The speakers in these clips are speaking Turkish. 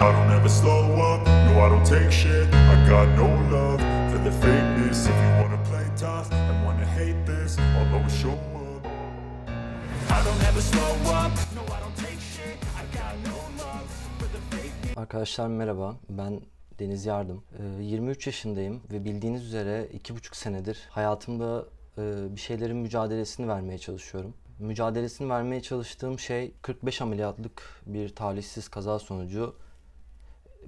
I don't ever slow up, no I don't take shit I got no love for the fakeness If you wanna play tough and wanna hate this I'll always show up I don't ever slow up, no I don't take shit I got no love for the fakeness Arkadaşlar merhaba, ben Deniz Yardım. 23 ee, yaşındayım ve bildiğiniz üzere 2,5 senedir hayatımda e, bir şeylerin mücadelesini vermeye çalışıyorum mücadelesini vermeye çalıştığım şey 45 ameliyatlık bir talihsiz kaza sonucu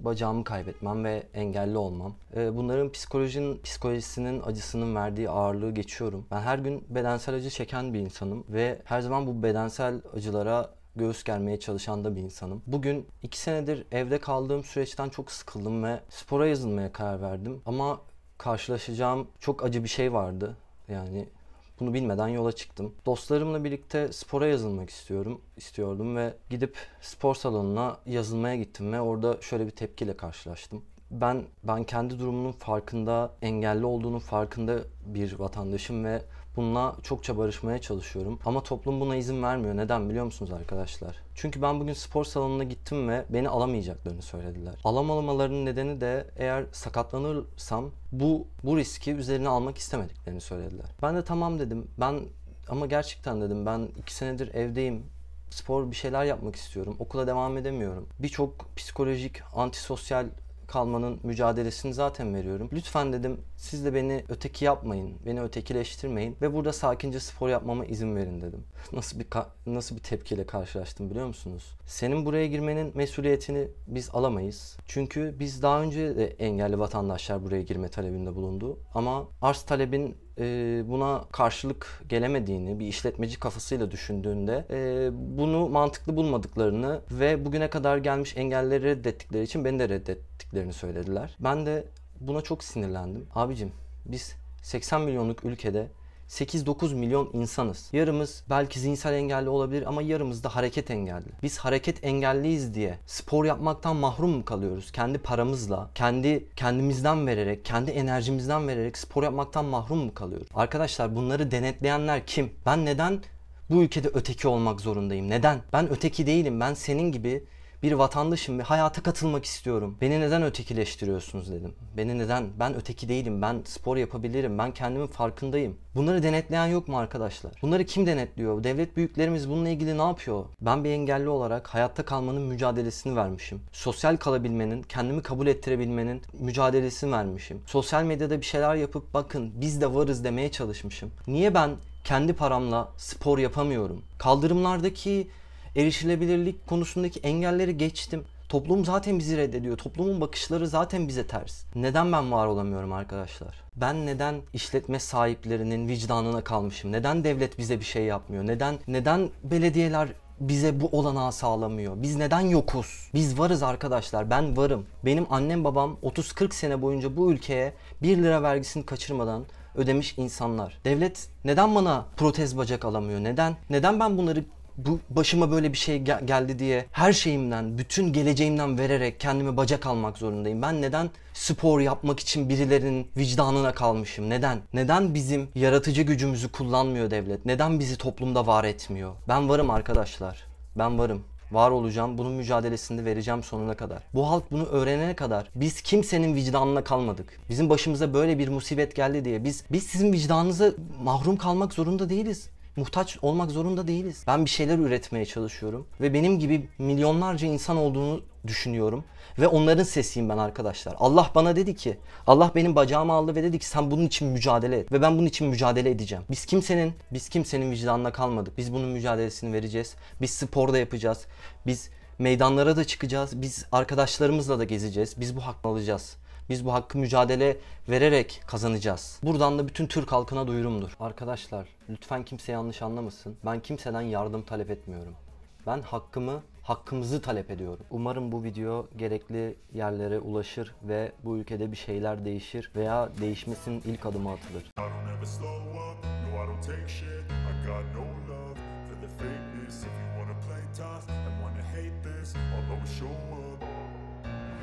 bacağımı kaybetmem ve engelli olmam. E, bunların psikolojinin, psikolojisinin acısının verdiği ağırlığı geçiyorum. Ben her gün bedensel acı çeken bir insanım ve her zaman bu bedensel acılara göğüs germeye çalışan da bir insanım. Bugün 2 senedir evde kaldığım süreçten çok sıkıldım ve spora yazılmaya karar verdim. Ama karşılaşacağım çok acı bir şey vardı. Yani bunu bilmeden yola çıktım. Dostlarımla birlikte spora yazılmak istiyorum, istiyordum ve gidip spor salonuna yazılmaya gittim ve orada şöyle bir tepkiyle karşılaştım. Ben ben kendi durumunun farkında, engelli olduğunun farkında bir vatandaşım ve Bununla çokça barışmaya çalışıyorum. Ama toplum buna izin vermiyor. Neden biliyor musunuz arkadaşlar? Çünkü ben bugün spor salonuna gittim ve beni alamayacaklarını söylediler. Alamamalarının nedeni de eğer sakatlanırsam bu bu riski üzerine almak istemediklerini söylediler. Ben de tamam dedim. Ben ama gerçekten dedim ben iki senedir evdeyim spor bir şeyler yapmak istiyorum. Okula devam edemiyorum. Birçok psikolojik, antisosyal kalmanın mücadelesini zaten veriyorum. Lütfen dedim siz de beni öteki yapmayın. Beni ötekileştirmeyin ve burada sakince spor yapmama izin verin dedim. Nasıl bir nasıl bir tepkiyle karşılaştım biliyor musunuz? Senin buraya girmenin mesuliyetini biz alamayız. Çünkü biz daha önce de engelli vatandaşlar buraya girme talebinde bulundu ama arz talebin e, buna karşılık gelemediğini bir işletmeci kafasıyla düşündüğünde e, bunu mantıklı bulmadıklarını ve bugüne kadar gelmiş engelleri reddettikleri için beni de reddettiklerini söylediler. Ben de buna çok sinirlendim. Abicim biz 80 milyonluk ülkede 8-9 milyon insanız. Yarımız belki zihinsel engelli olabilir ama yarımız da hareket engelli. Biz hareket engelliyiz diye spor yapmaktan mahrum mu kalıyoruz? Kendi paramızla, kendi kendimizden vererek, kendi enerjimizden vererek spor yapmaktan mahrum mu kalıyoruz? Arkadaşlar bunları denetleyenler kim? Ben neden bu ülkede öteki olmak zorundayım? Neden? Ben öteki değilim. Ben senin gibi bir vatandaşım ve hayata katılmak istiyorum. Beni neden ötekileştiriyorsunuz dedim. Beni neden? Ben öteki değilim. Ben spor yapabilirim. Ben kendimin farkındayım. Bunları denetleyen yok mu arkadaşlar? Bunları kim denetliyor? Devlet büyüklerimiz bununla ilgili ne yapıyor? Ben bir engelli olarak hayatta kalmanın mücadelesini vermişim. Sosyal kalabilmenin, kendimi kabul ettirebilmenin mücadelesini vermişim. Sosyal medyada bir şeyler yapıp bakın biz de varız demeye çalışmışım. Niye ben kendi paramla spor yapamıyorum? Kaldırımlardaki erişilebilirlik konusundaki engelleri geçtim. Toplum zaten bizi reddediyor. Toplumun bakışları zaten bize ters. Neden ben var olamıyorum arkadaşlar? Ben neden işletme sahiplerinin vicdanına kalmışım? Neden devlet bize bir şey yapmıyor? Neden neden belediyeler bize bu olanağı sağlamıyor. Biz neden yokuz? Biz varız arkadaşlar. Ben varım. Benim annem babam 30-40 sene boyunca bu ülkeye 1 lira vergisini kaçırmadan ödemiş insanlar. Devlet neden bana protez bacak alamıyor? Neden? Neden ben bunları bu başıma böyle bir şey gel- geldi diye her şeyimden, bütün geleceğimden vererek kendime bacak almak zorundayım. Ben neden spor yapmak için birilerinin vicdanına kalmışım? Neden? Neden bizim yaratıcı gücümüzü kullanmıyor devlet? Neden bizi toplumda var etmiyor? Ben varım arkadaşlar. Ben varım var olacağım. Bunun mücadelesini vereceğim sonuna kadar. Bu halk bunu öğrenene kadar biz kimsenin vicdanına kalmadık. Bizim başımıza böyle bir musibet geldi diye biz biz sizin vicdanınıza mahrum kalmak zorunda değiliz muhtaç olmak zorunda değiliz. Ben bir şeyler üretmeye çalışıyorum ve benim gibi milyonlarca insan olduğunu düşünüyorum ve onların sesiyim ben arkadaşlar. Allah bana dedi ki, Allah benim bacağımı aldı ve dedi ki sen bunun için mücadele et ve ben bunun için mücadele edeceğim. Biz kimsenin, biz kimsenin vicdanına kalmadık. Biz bunun mücadelesini vereceğiz. Biz spor da yapacağız. Biz meydanlara da çıkacağız. Biz arkadaşlarımızla da gezeceğiz. Biz bu hakkı alacağız. Biz bu hakkı mücadele vererek kazanacağız. Buradan da bütün Türk halkına duyurumdur. Arkadaşlar lütfen kimse yanlış anlamasın. Ben kimseden yardım talep etmiyorum. Ben hakkımı, hakkımızı talep ediyorum. Umarım bu video gerekli yerlere ulaşır ve bu ülkede bir şeyler değişir veya değişmesin ilk adımı atılır. I'll always show up